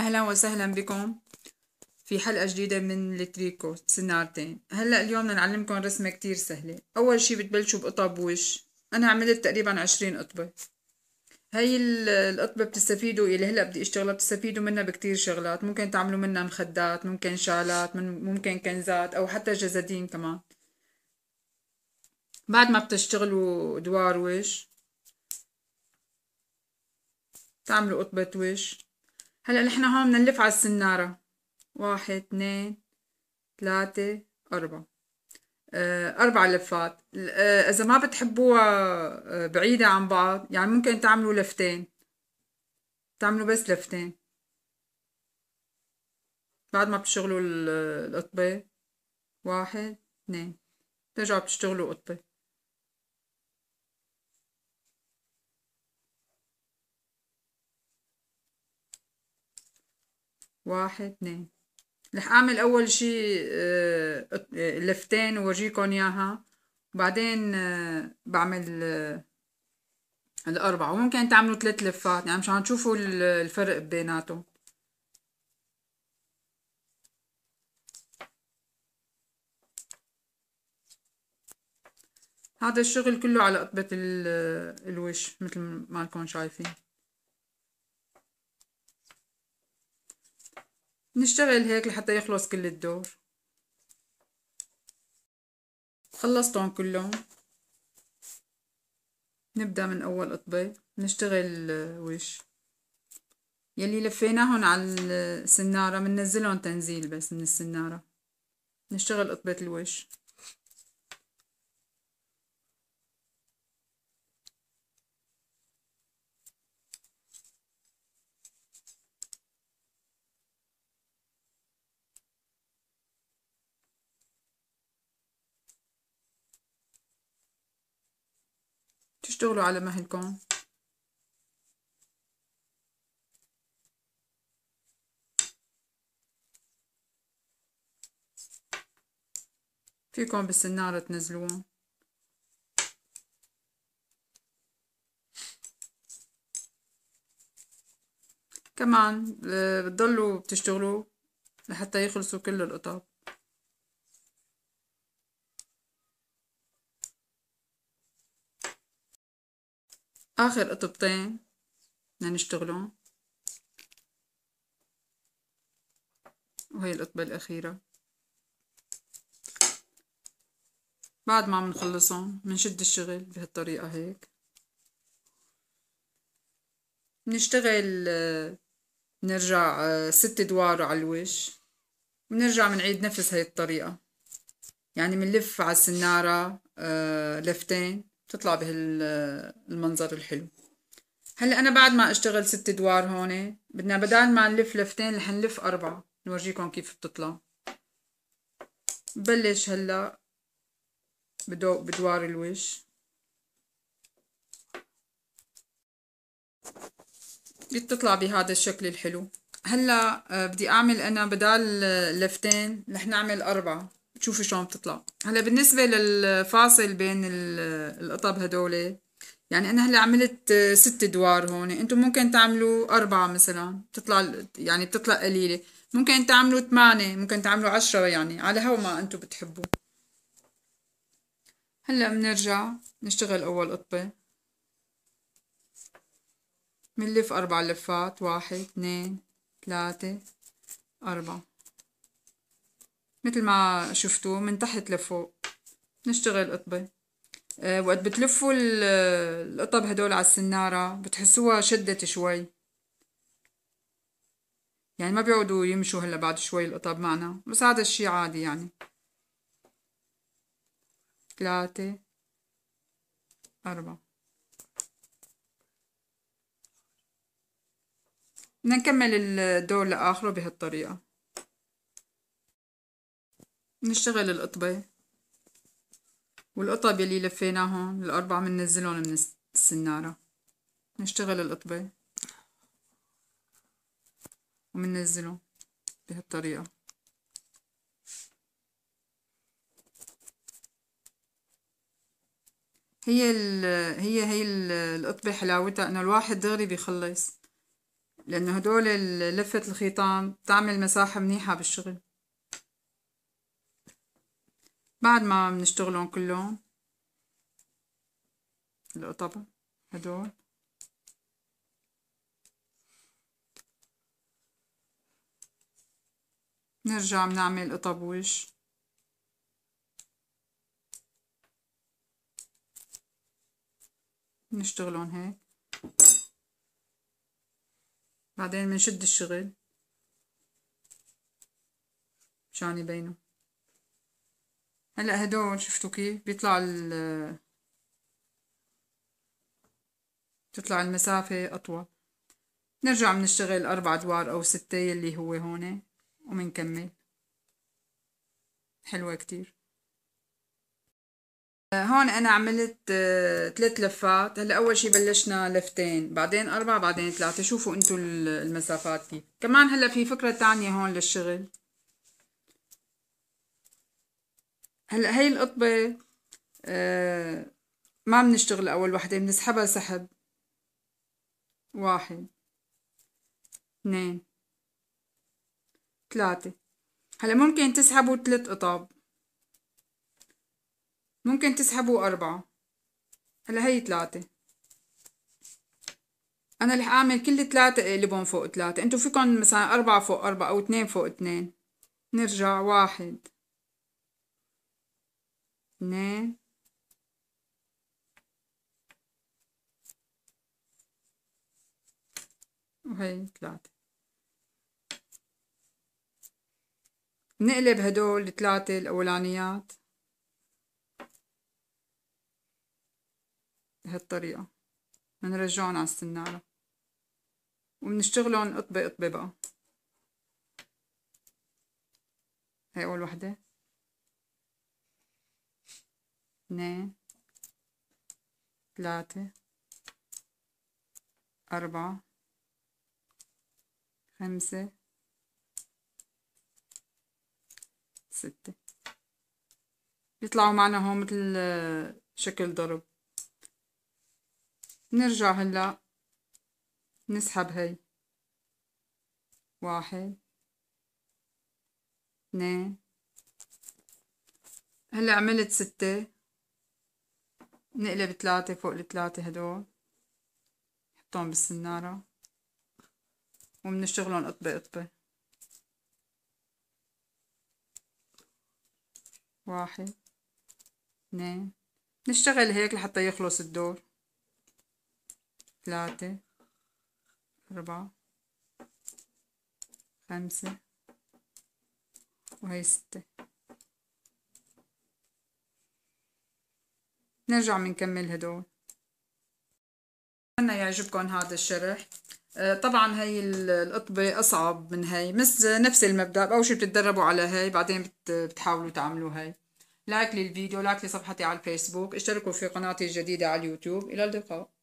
اهلا وسهلا بكم في حلقة جديدة من التريكو سنارتين هلا اليوم بدنا نعلمكم رسمة كتير سهلة اول شي بتبلشوا بقطع بوش انا عملت تقريبا عشرين قطبة هاي القطبة بتستفيدوا اللي هلا بدي اشتغلها بتستفيدوا منها بكتير شغلات ممكن تعملوا منها مخدات ممكن شالات ممكن كنزات او حتى جزادين كمان بعد ما بتشتغلوا دوار وش تعملوا قطبة وش هلا نحن هون بدنا نلف على السنارة واحد اثنين ثلاثة أربعة آه، أربع لفات آه، إذا ما بتحبوها آه، بعيدة عن بعض يعني ممكن تعملوا لفتين تعملوا بس لفتين بعد ما بتشغلوا القطبة واحد اثنين ترجعوا بتشتغلوا قطبة واحد اثنين رح اعمل اول شي آه، لفتين وورجيكم اياها وبعدين آه، بعمل آه، الاربعة وممكن تعملوا ثلاث لفات يعني مشان تشوفوا الفرق بيناتهم هذا الشغل كله على قطبة الوش مثل ما لكم شايفين نشتغل هيك لحتى يخلص كل الدور خلصتهم كلهم نبدأ من أول قطبة نشتغل آه، وش يلي لفيناهن على السنارة مننزلهم تنزيل بس من السنارة نشتغل قطبة الوش اشتغلوا على مهلكم فيكم بالسنارة تنزلوهم كمان آه، بتضلوا بتشتغلوا لحتى يخلصوا كل القطط آخر قطبتين بدنا نشتغلهم وهي القطبة الأخيرة بعد ما بنخلصهم بنشد الشغل بهالطريقة هيك بنشتغل بنرجع آه، آه، ست ادوار على الوش بنرجع بنعيد نفس هاي الطريقة يعني بنلف على السنارة آه، لفتين بتطلع بهالمنظر الحلو هلا انا بعد ما اشتغل ست ادوار هون بدنا بدال ما نلف لفتين رح نلف اربعه نورجيكم كيف بتطلع ببلش هلا بدو بدوار الوش بتطلع بهذا الشكل الحلو هلا آه، بدي اعمل انا بدال لفتين رح نعمل اربعه تشوفي شلون بتطلع هلا بالنسبه للفاصل بين القطب هدول يعني انا هلا عملت ست ادوار هون انتم ممكن تعملوا اربعه مثلا بتطلع يعني بتطلع قليله ممكن تعملوا ثمانية ممكن تعملوا عشرة يعني على هو ما انتم بتحبوا هلا بنرجع نشتغل اول قطبة بنلف اربع لفات واحد اثنين ثلاثة أربعة مثل ما شفتوا من تحت لفوق نشتغل قطبة آه، وقت بتلفوا القطب هدول على السنارة بتحسوها شدت شوي يعني ما بيعودوا يمشوا هلا بعد شوي القطب معنا بس هذا الشي عادي يعني ثلاثة أربعة بدنا نكمل الدور لآخره بهالطريقة نشتغل القطبة والقطب يلي لفيناهم الأربعة بننزلهم من السنارة نشتغل القطبة وبننزله بهالطريقة هي ال هي هي القطبة حلاوتها انه الواحد دغري بيخلص لانه هدول لفة الخيطان بتعمل مساحة منيحة بالشغل بعد ما بنشتغلهم كلهم القطب هدول نرجع بنعمل قطب وش نشتغلون هيك بعدين بنشد الشغل مشان يبينوا هلا هدول شفتوا كيف بيطلع ال بتطلع المسافة أطول نرجع بنشتغل أربع أدوار أو ستة يلي هو هون ومنكمل حلوة كتير آه، هون أنا عملت آه، ثلاث لفات هلا أول شي بلشنا لفتين بعدين أربعة بعدين ثلاثة شوفوا أنتوا المسافات كيف كمان هلا في فكرة تانية هون للشغل هلا هي القطبة آه، ما بنشتغل أول وحدة بنسحبها سحب واحد اثنين ثلاثة هلا ممكن تسحبوا ثلاث قطاب ممكن تسحبوا أربعة هلا هي ثلاثة أنا رح أعمل كل ثلاثة اقلبهم فوق ثلاثة انتو فيكن مثلا أربعة فوق أربعة أو اثنين فوق اثنين نرجع واحد اثنان وهي ثلاثة نقلب هدول الثلاثة الأولانيات بهالطريقة بنرجعهم على السنارة وبنشتغلهم قطبة قطبة بقى هي أول وحدة اثنين ثلاثة أربعة خمسة ستة بيطلعوا معنا هون مثل آه، شكل ضرب نرجع هلا نسحب هي واحد اثنين هلا عملت ستة نقلب ثلاثة فوق الثلاثة هدول نحطهم بالسنارة وبنشتغلهم قطبة قطبة واحد اثنين نشتغل هيك لحتى يخلص الدور ثلاثة أربعة خمسة وهي ستة نرجع بنكمل هدول اتمنى يعجبكم هذا الشرح أه، طبعا هي القطبة أصعب من هي مثل نفس المبدأ أول شي بتتدربوا على هي بعدين بتحاولوا تعملوا هي لايك للفيديو لايك لصفحتي على الفيسبوك اشتركوا في قناتي الجديدة على اليوتيوب إلى اللقاء